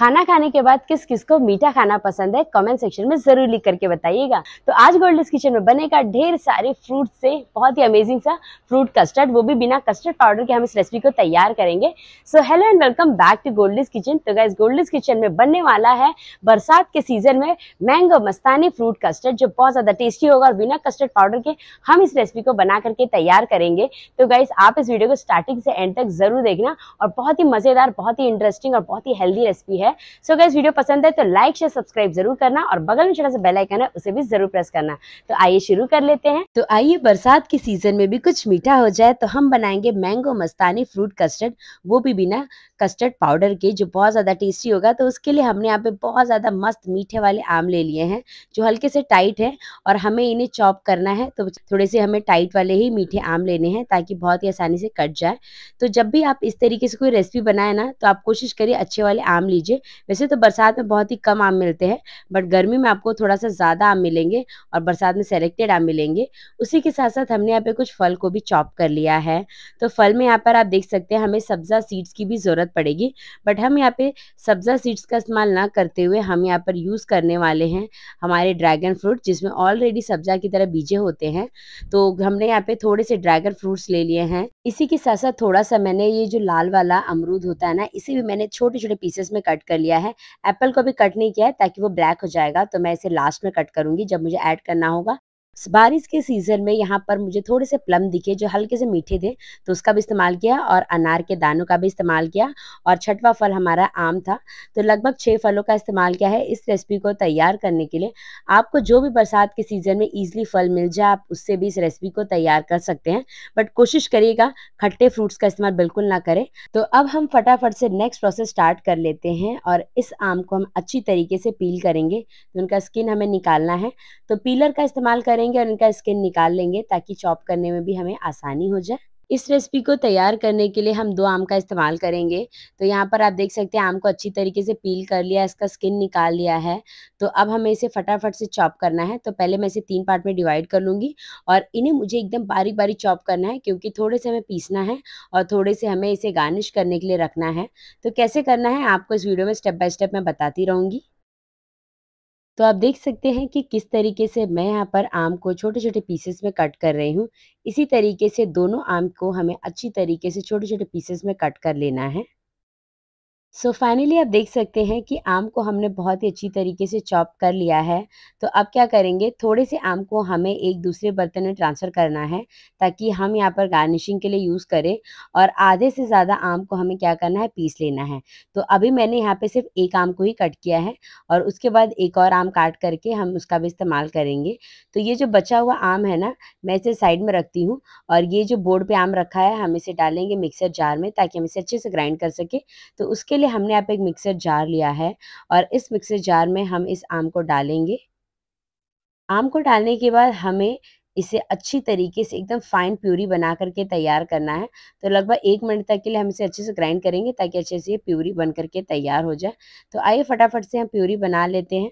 खाना खाने के बाद किस किस को मीठा खाना पसंद है कमेंट सेक्शन में जरूर लिख करके बताइएगा तो आज गोल्डस किचन में बनेगा ढेर सारे फ्रूट से बहुत ही अमेजिंग सा फ्रूट कस्टर्ड वो भी बिना कस्टर्ड पाउडर के हम इस रेसिपी को तैयार करेंगे so hello and welcome back to Golds kitchen तो गाइज गोल्डस किचन में बनने वाला है बरसात के सीजन में मैंगो मस्तानी फ्रूट कस्टर्ड जो बहुत ज्यादा टेस्टी होगा और बिना कस्टर्ड पाउडर के हम इस रेसिपी को बना करके तैयार करेंगे तो गाइज आप इस वीडियो को स्टार्टिंग से एंड तक जरूर देखना और बहुत ही मजेदार बहुत ही इंटरेस्टिंग और बहुत ही हेल्दी रेसिपी है है सो अगर वीडियो पसंद है तो लाइक शेयर सब्सक्राइब जरूर करना और बगल में छोटा सा आइकन है उसे भी जरूर प्रेस करना तो आइए शुरू कर लेते हैं तो आइए बरसात के सीजन में भी कुछ मीठा हो जाए तो हम बनाएंगे मैंगो मस्तानी फ्रूट कस्टर्ड वो भी बिना कस्टर्ड पाउडर के जो बहुत ज़्यादा टेस्टी होगा तो उसके लिए हमने यहाँ पे बहुत ज़्यादा मस्त मीठे वाले आम ले लिए हैं जो हल्के से टाइट है और हमें इन्हें चॉप करना है तो थोड़े से हमें टाइट वाले ही मीठे आम लेने हैं ताकि बहुत ही आसानी से कट जाए तो जब भी आप इस तरीके से कोई रेसिपी बनाए ना तो आप कोशिश करिए अच्छे वाले आम लीजिए वैसे तो बरसात में बहुत ही कम आम मिलते हैं बट गर्मी में आपको थोड़ा सा ज़्यादा आम मिलेंगे और बरसात में सेलेक्टेड आम मिलेंगे उसी के साथ साथ हमने यहाँ पे कुछ फल को भी चॉप कर लिया है तो फल में यहाँ पर आप देख सकते हैं हमें सब्ज़ा सीड्स की भी ज़रूरत पड़ेगी बट हम यहाँ पर सब्ज़ा सीड्स का इस्तेमाल ना करते हुए हम यहाँ पर यूज़ करने वाले हैं हमारे ड्रैगन फ्रूट जिसमें ऑलरेडी सब्ज़ा की तरह बीजे होते हैं तो हमने यहाँ पे थोड़े से ड्रैगन फ्रूट्स ले लिए हैं इसी के साथ साथ थोड़ा सा मैंने ये जो लाल वाला अमरूद होता है ना इसे भी मैंने छोटे छोटे पीसेस में कट कर लिया है एप्पल को भी कट नहीं किया है ताकि वो ब्लैक हो जाएगा तो मैं इसे लास्ट में कट करूंगी जब मुझे ऐड करना होगा बारिश के सीज़न में यहाँ पर मुझे थोड़े से प्लम दिखे जो हल्के से मीठे थे तो उसका भी इस्तेमाल किया और अनार के दानों का भी इस्तेमाल किया और छठवा फल हमारा आम था तो लगभग छः फलों का इस्तेमाल किया है इस रेसिपी को तैयार करने के लिए आपको जो भी बरसात के सीज़न में ईजिली फल मिल जाए आप उससे भी इस रेसिपी को तैयार कर सकते हैं बट कोशिश करिएगा खट्टे फ्रूट्स का इस्तेमाल बिल्कुल ना करें तो अब हम फटाफट से नेक्स्ट प्रोसेस स्टार्ट कर लेते हैं और इस आम को हम अच्छी तरीके से पील करेंगे तो उनका स्किन हमें निकालना है तो पीलर का इस्तेमाल करेंगे लेंगे और इनका स्किन निकाल लेंगे ताकि चॉप करने में भी हमें आसानी हो जाए इस रेसिपी को तैयार करने के लिए हम दो आम का इस्तेमाल करेंगे तो यहाँ पर आप देख सकते हैं आम को अच्छी तरीके से पील कर लिया इसका स्किन निकाल लिया है तो अब हमें इसे फटाफट से चॉप करना है तो पहले मैं इसे तीन पार्ट में डिवाइड कर लूँगी और इन्हें मुझे एकदम बारीक बारीक चॉप करना है क्योंकि थोड़े से हमें पीसना है और थोड़े से हमें इसे गार्निश करने के लिए रखना है तो कैसे करना है आपको इस वीडियो में स्टेप बाय स्टेप मैं बताती रहूँगी तो आप देख सकते हैं कि किस तरीके से मैं यहाँ पर आम को छोटे छोटे पीसेस में कट कर रही हूँ इसी तरीके से दोनों आम को हमें अच्छी तरीके से छोटे छोटे पीसेस में कट कर लेना है सो so फाइनली आप देख सकते हैं कि आम को हमने बहुत ही अच्छी तरीके से चॉप कर लिया है तो अब क्या करेंगे थोड़े से आम को हमें एक दूसरे बर्तन में ट्रांसफ़र करना है ताकि हम यहाँ पर गार्निशिंग के लिए यूज़ करें और आधे से ज़्यादा आम को हमें क्या करना है पीस लेना है तो अभी मैंने यहाँ पे सिर्फ एक आम को ही कट किया है और उसके बाद एक और आम काट करके हम उसका भी इस्तेमाल करेंगे तो ये जो बचा हुआ आम है ना मैं इसे साइड में रखती हूँ और ये जो बोर्ड पर आम रखा है हम इसे डालेंगे मिक्सर जार में ताकि हम इसे अच्छे से ग्राइंड कर सकें तो उसके लिए हमने पे एक मिक्सर जार लिया है और इस मिक्सर जार में हम इस आम को डालेंगे आम को डालने के बाद हमें इसे अच्छी तरीके से एकदम फाइन प्यूरी बना करके तैयार करना है तो लगभग एक मिनट तक के लिए हम इसे अच्छे से ग्राइंड करेंगे ताकि अच्छे से ये प्यूरी बन करके तैयार हो जाए तो आइए फटाफट से हम प्यूरी बना लेते हैं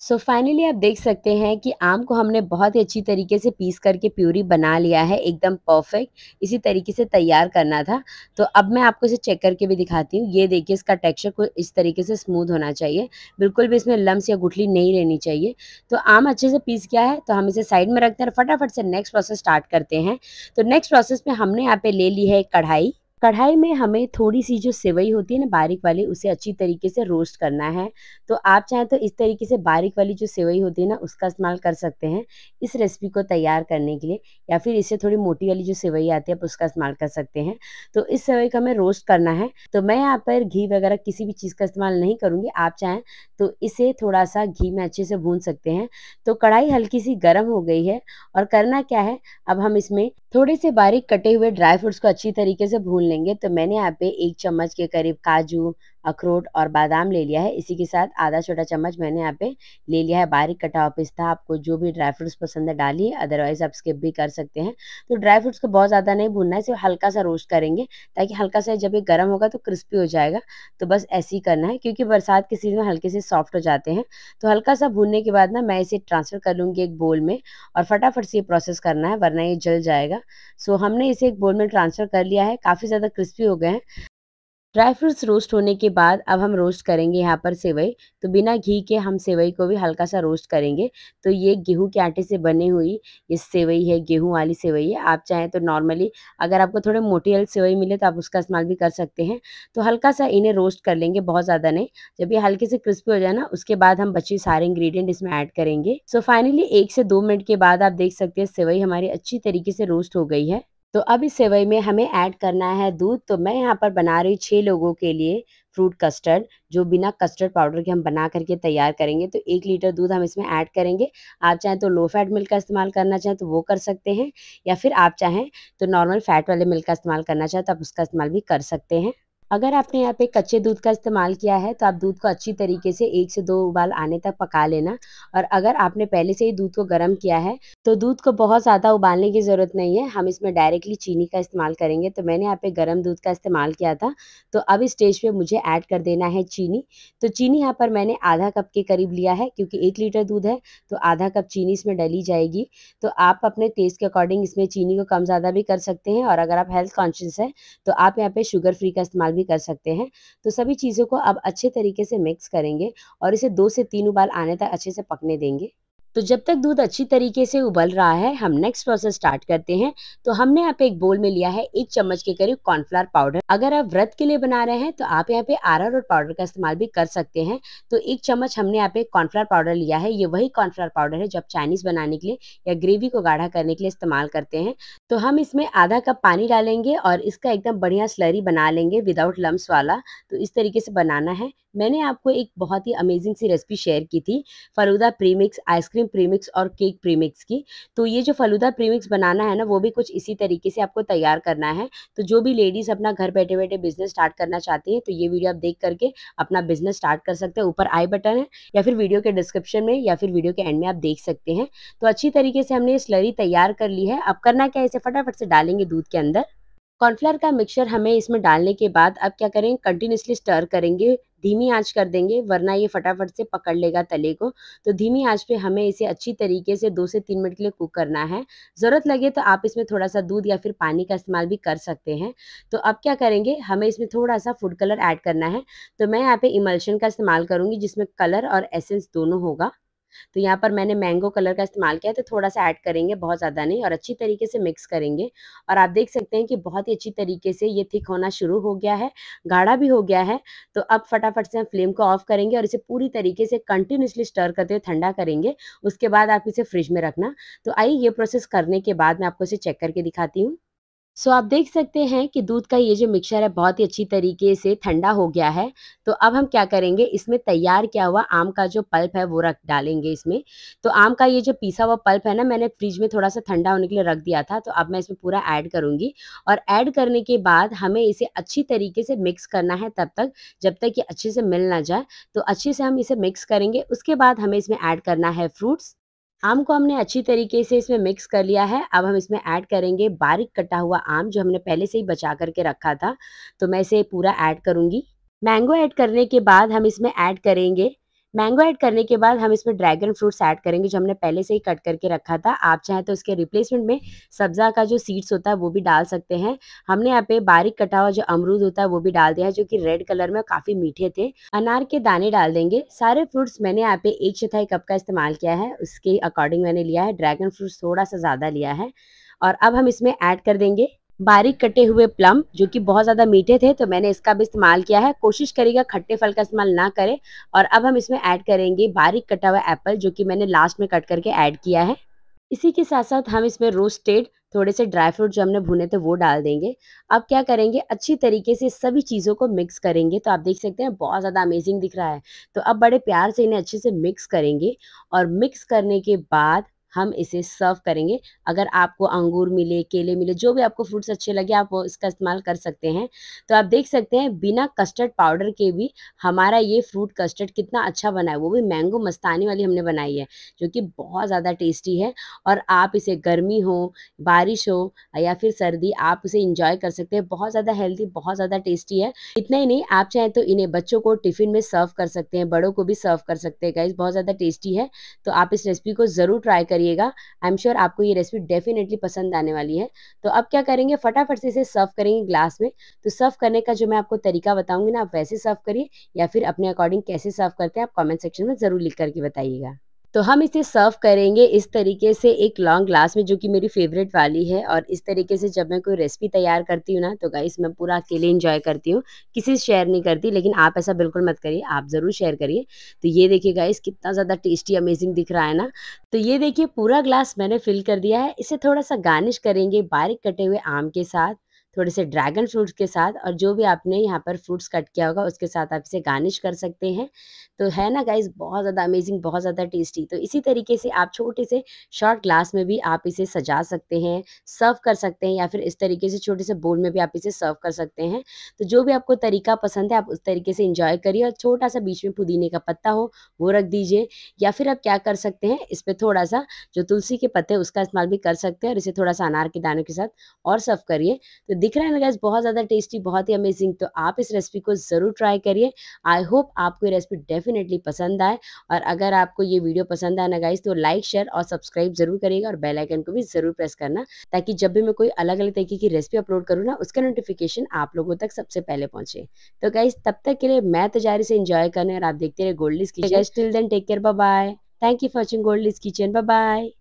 सो so फाइनली आप देख सकते हैं कि आम को हमने बहुत ही अच्छी तरीके से पीस करके प्यूरी बना लिया है एकदम परफेक्ट इसी तरीके से तैयार करना था तो अब मैं आपको इसे चेक करके भी दिखाती हूँ ये देखिए इसका टेक्सचर को इस तरीके से स्मूथ होना चाहिए बिल्कुल भी इसमें लम्स या गुठली नहीं रहनी चाहिए तो आम अच्छे से पीस गया है तो हम इसे साइड में रखते हैं और फटाफट से नेक्स्ट प्रोसेस स्टार्ट करते हैं तो नेक्स्ट प्रोसेस में हमने यहाँ पर ले ली है एक कढ़ाई कढ़ाई में हमें थोड़ी सी जो सेवई होती है ना बारीक वाली उसे अच्छी तरीके से रोस्ट करना है तो आप चाहें तो इस तरीके से बारीक वाली जो सेवई होती है ना उसका इस्तेमाल कर सकते हैं इस रेसिपी को तैयार करने के लिए या फिर इससे थोड़ी मोटी वाली जो सेवई आती है आप उसका इस्तेमाल कर सकते हैं तो इस सेवई का हमें रोस्ट करना है तो मैं यहाँ पर घी वगैरह किसी भी चीज़ का इस्तेमाल नहीं करूँगी आप चाहें तो इसे थोड़ा सा घी में अच्छे से भून सकते हैं तो कढ़ाई हल्की सी गर्म हो गई है और करना क्या है अब हम इसमें थोड़े से बारीक कटे हुए ड्राई फ्रूट्स को अच्छी तरीके से भून लेंगे तो मैंने यहाँ पे एक चम्मच के करीब काजू अखरोट और बादाम ले लिया है इसी के साथ आधा छोटा चम्मच मैंने यहाँ पे ले लिया है बारीक कटा हुआ पिस्ता आपको जो भी ड्राई फ्रूट्स पसंद है डालिए अदरवाइज़ आप स्किप भी कर सकते हैं तो ड्राई फ्रूट्स को बहुत ज़्यादा नहीं भूनना है सिर्फ हल्का सा रोस्ट करेंगे ताकि हल्का सा जब ये गर्म होगा तो क्रिस्पी हो जाएगा तो बस ऐसे ही करना है क्योंकि बरसात के सीज़न में हल्के से सॉफ्ट हो जाते हैं तो हल्का सा भूनने के बाद ना मैं इसे ट्रांसफ़र कर लूँगी एक बोल में और फटाफट से ये प्रोसेस करना है वरना ये जल जाएगा सो हमने इसे एक बोल में ट्रांसफ़र कर लिया है काफ़ी ज़्यादा क्रिस्पी हो गए हैं ड्राई फ्रूट्स रोस्ट होने के बाद अब हम रोस्ट करेंगे यहाँ पर सेवई तो बिना घी के हम सेवई को भी हल्का सा रोस्ट करेंगे तो ये गेहूं के आटे से बनी हुई ये सेवई है गेहूं वाली सेवई है आप चाहें तो नॉर्मली अगर आपको थोड़े मोटी वाली सेवई मिले तो आप उसका इस्तेमाल भी कर सकते हैं तो हल्का सा इन्हें रोस्ट कर लेंगे बहुत ज़्यादा नहीं जब ये हल्के से क्रिस्पी हो जाए ना उसके बाद हम बचे सारे इंग्रीडियंट इसमें ऐड करेंगे सो फाइनली एक से दो मिनट के बाद आप देख सकते हैं सेवई हमारी अच्छी तरीके से रोस्ट हो गई है तो अब इस सेवई में हमें ऐड करना है दूध तो मैं यहाँ पर बना रही छः लोगों के लिए फ्रूट कस्टर्ड जो बिना कस्टर्ड पाउडर के हम बना करके तैयार करेंगे तो एक लीटर दूध हम इसमें ऐड करेंगे आप चाहें तो लो फैट मिल्क का इस्तेमाल करना चाहें तो वो कर सकते हैं या फिर आप चाहें तो नॉर्मल फैट वाले मिल्क का इस्तेमाल करना चाहें तो आप उसका इस्तेमाल भी कर सकते हैं अगर आपने यहाँ पे कच्चे दूध का इस्तेमाल किया है तो आप दूध को अच्छी तरीके से एक से दो उबाल आने तक पका लेना और अगर आपने पहले से ही दूध को गर्म किया है तो दूध को बहुत ज़्यादा उबालने की ज़रूरत नहीं है हम इसमें डायरेक्टली चीनी का इस्तेमाल करेंगे तो मैंने यहाँ पे गर्म दूध का इस्तेमाल किया था तो अब इस स्टेज पर मुझे ऐड कर देना है चीनी तो चीनी यहाँ पर मैंने आधा कप के करीब लिया है क्योंकि एक लीटर दूध है तो आधा कप चीनी इसमें डली जाएगी तो आप अपने टेस्ट के अकॉर्डिंग इसमें चीनी को कम ज़्यादा भी कर सकते हैं और अगर आप हेल्थ कॉन्शियस है तो आप यहाँ पर शुगर फ्री का इस्तेमाल भी कर सकते हैं तो सभी चीज़ों को अब अच्छे तरीके से मिक्स करेंगे और इसे दो से तीन उबाल आने तक अच्छे से पकने देंगे तो जब तक दूध अच्छी तरीके से उबल रहा है हम नेक्स्ट प्रोसेस स्टार्ट करते हैं तो हमने यहाँ पे एक बोल में लिया है एक चम्मच के करीब कॉर्नफ्लावर पाउडर अगर आप व्रत के लिए बना रहे हैं तो आप यहाँ पे आरा रोट पाउडर का इस्तेमाल भी कर सकते हैं तो एक चम्मच हमने यहाँ पे कॉर्नफ्लावर पाउडर लिया है ये वही कॉर्नफ्लावर पाउडर है जो चाइनीज बनाने के लिए या ग्रेवी को गाढ़ा करने के लिए इस्तेमाल करते हैं तो हम इसमें आधा कप पानी डालेंगे और इसका एकदम बढ़िया स्लरी बना लेंगे विदाउट लम्ब वाला तो इस तरीके से बनाना है मैंने आपको एक बहुत ही अमेजिंग सी रेसिपी शेयर की थी falooda premix ice cream ice cream premix और केक प्रीमिक्स की तो ये जो फलूदा प्रीमिक्स बनाना है ना वो भी कुछ इसी तरीके से आपको तैयार करना है तो जो भी लेडीज़ अपना घर बैठे बैठे बिजनेस स्टार्ट करना चाहती है तो ये वीडियो आप देख करके अपना बिजनेस स्टार्ट कर सकते हैं ऊपर आई बटन है या फिर वीडियो के डिस्क्रिप्शन में या फिर वीडियो के एंड में आप देख सकते हैं तो अच्छी तरीके से हमने ये स्लरी तैयार कर ली है अब करना क्या है इसे फटाफट से डालेंगे दूध के अंदर कॉर्नफ्लावर का मिक्सचर हमें इसमें डालने के बाद अब क्या करेंगे कंटिन्यूसली स्टर करेंगे धीमी आंच कर देंगे वरना ये फटाफट से पकड़ लेगा तले को तो धीमी आंच पे हमें इसे अच्छी तरीके से दो से तीन मिनट के लिए कुक करना है ज़रूरत लगे तो आप इसमें थोड़ा सा दूध या फिर पानी का इस्तेमाल भी कर सकते हैं तो अब क्या करेंगे हमें इसमें थोड़ा सा फूड कलर ऐड करना है तो मैं यहाँ पे इमल्शन का इस्तेमाल करूँगी जिसमें कलर और एसेंस दोनों होगा तो यहाँ पर मैंने मैंगो कलर का इस्तेमाल किया तो थोड़ा सा ऐड करेंगे बहुत ज़्यादा नहीं और अच्छी तरीके से मिक्स करेंगे और आप देख सकते हैं कि बहुत ही अच्छी तरीके से ये थिक होना शुरू हो गया है गाढ़ा भी हो गया है तो अब फटाफट से हम फ्लेम को ऑफ करेंगे और इसे पूरी तरीके से कंटिन्यूसली स्टर करते हुए ठंडा करेंगे उसके बाद आप इसे फ्रिज में रखना तो आइए ये प्रोसेस करने के बाद मैं आपको इसे चेक करके दिखाती हूँ सो आप देख सकते हैं कि दूध का ये जो मिक्सर है बहुत ही अच्छी तरीके से ठंडा हो गया है तो अब हम क्या करेंगे इसमें तैयार किया हुआ आम का जो पल्प है वो रख डालेंगे इसमें तो आम का ये जो पीसा हुआ पल्प है ना मैंने फ्रिज में थोड़ा सा ठंडा होने के लिए रख दिया था तो अब मैं इसमें पूरा ऐड करूँगी और ऐड करने के बाद हमें इसे अच्छी तरीके से मिक्स करना है तब तक जब तक ये अच्छे से मिल ना जाए तो अच्छे से हम इसे मिक्स करेंगे उसके बाद हमें इसमें ऐड करना है फ्रूट्स आम को हमने अच्छी तरीके से इसमें मिक्स कर लिया है अब हम इसमें ऐड करेंगे बारीक कटा हुआ आम जो हमने पहले से ही बचा करके रखा था तो मैं इसे पूरा ऐड करूँगी मैंगो ऐड करने के बाद हम इसमें ऐड करेंगे मैंगो ऐड करने के बाद हम इसमें ड्रैगन फ्रूट्स ऐड करेंगे जो हमने पहले से ही कट करके रखा था आप चाहें तो उसके रिप्लेसमेंट में सब्जा का जो सीड्स होता है वो भी डाल सकते हैं हमने यहाँ पे बारीक कटा हुआ जो अमरूद होता है वो भी डाल दिया है जो कि रेड कलर में काफ़ी मीठे थे अनार के दाने डाल देंगे सारे फ्रूट्स मैंने यहाँ पे एक चौथाई कप का इस्तेमाल किया है उसके अकॉर्डिंग मैंने लिया है ड्रैगन फ्रूट्स थोड़ा सा ज़्यादा लिया है और अब हम इसमें ऐड कर देंगे बारीक कटे हुए प्लम जो कि बहुत ज़्यादा मीठे थे तो मैंने इसका भी इस्तेमाल किया है कोशिश करिएगा खट्टे फल का इस्तेमाल ना करें और अब हम इसमें ऐड करेंगे बारीक कटा हुआ एप्पल जो कि मैंने लास्ट में कट करके ऐड किया है इसी के साथ साथ हम इसमें रोस्टेड थोड़े से ड्राई फ्रूट जो हमने भुने थे वो डाल देंगे अब क्या करेंगे अच्छी तरीके से सभी चीज़ों को मिक्स करेंगे तो आप देख सकते हैं बहुत ज़्यादा अमेजिंग दिख रहा है तो अब बड़े प्यार से इन्हें अच्छे से मिक्स करेंगे और मिक्स करने के बाद हम इसे सर्व करेंगे अगर आपको अंगूर मिले केले मिले जो भी आपको फ्रूट्स अच्छे लगे आप इसका इस्तेमाल कर सकते हैं तो आप देख सकते हैं बिना कस्टर्ड पाउडर के भी हमारा ये फ्रूट कस्टर्ड कितना अच्छा बना है वो भी मैंगो मस्तानी वाली हमने बनाई है जो कि बहुत ज़्यादा टेस्टी है और आप इसे गर्मी हो बारिश हो या फिर सर्दी आप इसे इंजॉय कर सकते हैं बहुत ज़्यादा हेल्थी बहुत ज़्यादा टेस्टी है इतना ही नहीं आप चाहें तो इन्हें बच्चों को टिफ़िन में सर्व कर सकते हैं बड़ों को भी सर्व कर सकते हैं गाइज बहुत ज़्यादा टेस्टी है तो आप इस रेसिपी को ज़रूर ट्राई करें करिएगा आई एम श्योर आपको ये रेसिपी डेफिनेटली पसंद आने वाली है तो अब क्या करेंगे फटाफट से इसे सर्व करेंगे ग्लास में तो सर्व करने का जो मैं आपको तरीका बताऊंगी ना आप वैसे सर्व करिए या फिर अपने अकॉर्डिंग कैसे सर्व करते हैं आप कॉमेंट सेक्शन में ज़रूर लिख करके बताइएगा तो हम इसे सर्व करेंगे इस तरीके से एक लॉन्ग ग्लास में जो कि मेरी फेवरेट वाली है और इस तरीके से जब मैं कोई रेसिपी तैयार करती हूँ ना तो गाइस मैं पूरा अकेले इंजॉय करती हूँ किसी से शेयर नहीं करती लेकिन आप ऐसा बिल्कुल मत करिए आप ज़रूर शेयर करिए तो ये देखिए गाइस कितना ज़्यादा टेस्टी अमेजिंग दिख रहा है ना तो ये देखिए पूरा ग्लास मैंने फिल कर दिया है इसे थोड़ा सा गार्निश करेंगे बारीक कटे हुए आम के साथ थोड़े से ड्रैगन फ्रूट्स के साथ और जो भी आपने यहाँ पर फ्रूट्स कट किया होगा उसके साथ आप इसे गार्निश कर सकते हैं तो है ना गाइज बहुत ज़्यादा अमेजिंग बहुत ज़्यादा टेस्टी तो इसी तरीके से आप छोटे से शॉर्ट ग्लास में भी आप इसे सजा सकते हैं सर्व कर सकते हैं या फिर इस तरीके से छोटे से बोल में भी आप इसे सर्व कर सकते हैं तो जो भी आपको तरीका पसंद है आप उस तरीके से इंजॉय करिए और छोटा सा बीच में पुदीने का पत्ता हो वो रख दीजिए या फिर आप क्या कर सकते हैं इस पर थोड़ा सा जो तुलसी के पत्ते उसका इस्तेमाल भी कर सकते हैं और इसे थोड़ा सा अनार के दानों के साथ और सर्व करिए तो दिख रहा है ना गैस बहुत ज़्यादा टेस्टी बहुत ही अमेजिंग तो आप इस रेसिपी को ज़रूर ट्राई करिए आई होप आपको ये रेसिपी डेफिनेटली पसंद आए और अगर आपको ये वीडियो पसंद आए ना गाइज तो लाइक शेयर और सब्सक्राइब जरूर करिएगा और बेलाइकन को भी ज़रूर प्रेस करना ताकि जब भी मैं कोई अलग अलग तरीके की रेसिपी अपलोड करूँ ना उसका नोटिफिकेशन आप लोगों तक सबसे पहले पहुंचे तो गाइज तब तक के लिए मैं तजारी से इंजॉय करने और आप देखते रहे Goldlees kitchen till then take care bye thank you for watching Goldlees kitchen bye